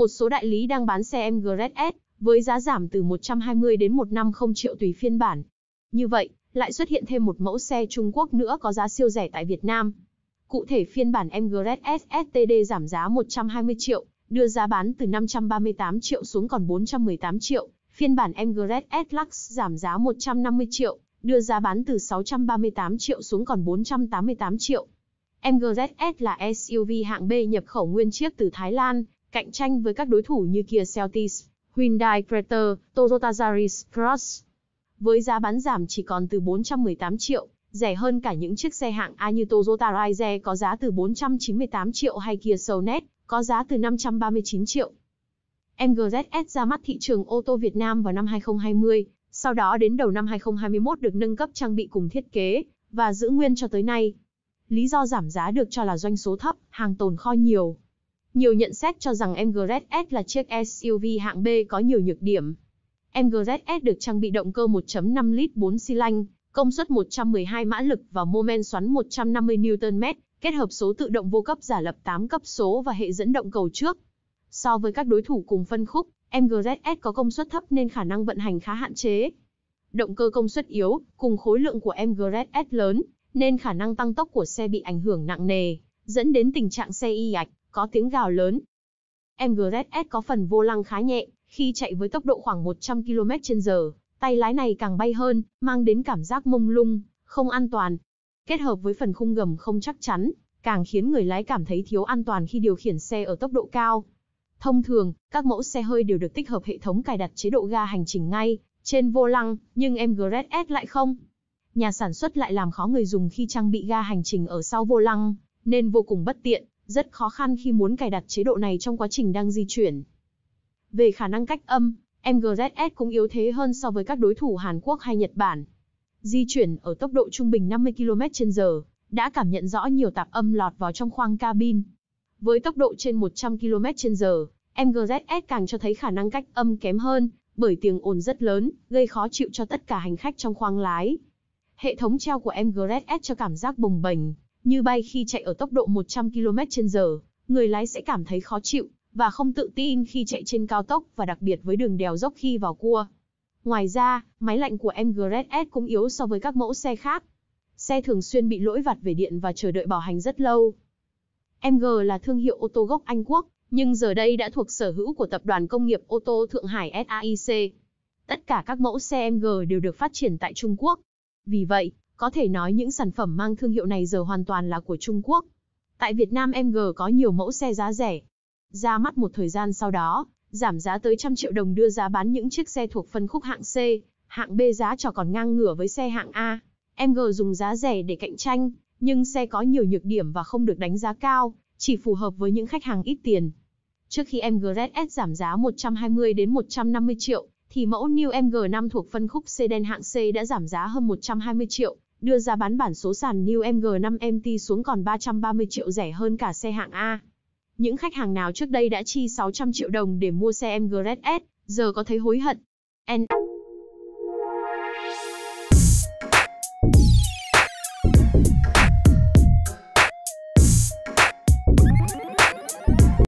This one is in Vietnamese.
một số đại lý đang bán xe MGS S với giá giảm từ 120 đến 150 triệu tùy phiên bản. Như vậy, lại xuất hiện thêm một mẫu xe Trung Quốc nữa có giá siêu rẻ tại Việt Nam. Cụ thể phiên bản MGS STD giảm giá 120 triệu, đưa giá bán từ 538 triệu xuống còn 418 triệu. Phiên bản MGS S Lux giảm giá 150 triệu, đưa giá bán từ 638 triệu xuống còn 488 triệu. MGZS là SUV hạng B nhập khẩu nguyên chiếc từ Thái Lan, cạnh tranh với các đối thủ như Kia Celtis, Hyundai Creta, Toyota Yaris Cross. Với giá bán giảm chỉ còn từ 418 triệu, rẻ hơn cả những chiếc xe hạng A như Toyota Raize có giá từ 498 triệu hay Kia Sonet có giá từ 539 triệu. MGZS ra mắt thị trường ô tô Việt Nam vào năm 2020, sau đó đến đầu năm 2021 được nâng cấp trang bị cùng thiết kế và giữ nguyên cho tới nay. Lý do giảm giá được cho là doanh số thấp, hàng tồn kho nhiều, nhiều nhận xét cho rằng Emirates S là chiếc SUV hạng B có nhiều nhược điểm. Emirates S được trang bị động cơ 1.5 lít 4 xi lanh, công suất 112 mã lực và mô men xoắn 150 Nm, kết hợp số tự động vô cấp giả lập 8 cấp số và hệ dẫn động cầu trước. So với các đối thủ cùng phân khúc, Emirates S có công suất thấp nên khả năng vận hành khá hạn chế. Động cơ công suất yếu, cùng khối lượng của Emirates S lớn, nên khả năng tăng tốc của xe bị ảnh hưởng nặng nề, dẫn đến tình trạng xe y ạch có tiếng gào lớn. MGZS có phần vô lăng khá nhẹ, khi chạy với tốc độ khoảng 100 km h tay lái này càng bay hơn, mang đến cảm giác mông lung, không an toàn. Kết hợp với phần khung gầm không chắc chắn, càng khiến người lái cảm thấy thiếu an toàn khi điều khiển xe ở tốc độ cao. Thông thường, các mẫu xe hơi đều được tích hợp hệ thống cài đặt chế độ ga hành trình ngay trên vô lăng, nhưng MGZS lại không. Nhà sản xuất lại làm khó người dùng khi trang bị ga hành trình ở sau vô lăng, nên vô cùng bất tiện rất khó khăn khi muốn cài đặt chế độ này trong quá trình đang di chuyển. Về khả năng cách âm, MGZS cũng yếu thế hơn so với các đối thủ Hàn Quốc hay Nhật Bản. Di chuyển ở tốc độ trung bình 50 km/h, đã cảm nhận rõ nhiều tạp âm lọt vào trong khoang cabin. Với tốc độ trên 100 km/h, MGZS càng cho thấy khả năng cách âm kém hơn, bởi tiếng ồn rất lớn, gây khó chịu cho tất cả hành khách trong khoang lái. Hệ thống treo của MGZS cho cảm giác bồng bềnh, như bay khi chạy ở tốc độ 100 km h người lái sẽ cảm thấy khó chịu, và không tự tin khi chạy trên cao tốc và đặc biệt với đường đèo dốc khi vào cua. Ngoài ra, máy lạnh của Emirates S cũng yếu so với các mẫu xe khác. Xe thường xuyên bị lỗi vặt về điện và chờ đợi bảo hành rất lâu. MG là thương hiệu ô tô gốc Anh Quốc, nhưng giờ đây đã thuộc sở hữu của Tập đoàn Công nghiệp ô tô Thượng Hải SAIC. Tất cả các mẫu xe MG đều được phát triển tại Trung Quốc. Vì vậy, có thể nói những sản phẩm mang thương hiệu này giờ hoàn toàn là của Trung Quốc. Tại Việt Nam MG có nhiều mẫu xe giá rẻ. Ra mắt một thời gian sau đó, giảm giá tới trăm triệu đồng đưa giá bán những chiếc xe thuộc phân khúc hạng C, hạng B giá trò còn ngang ngửa với xe hạng A. MG dùng giá rẻ để cạnh tranh, nhưng xe có nhiều nhược điểm và không được đánh giá cao, chỉ phù hợp với những khách hàng ít tiền. Trước khi MG ZS giảm giá 120 đến 150 triệu, thì mẫu New MG5 thuộc phân khúc sedan hạng C đã giảm giá hơn 120 triệu đưa ra bán bản số sàn New MG5 MT xuống còn 330 triệu rẻ hơn cả xe hạng A. Những khách hàng nào trước đây đã chi 600 triệu đồng để mua xe MG Red S, giờ có thấy hối hận? N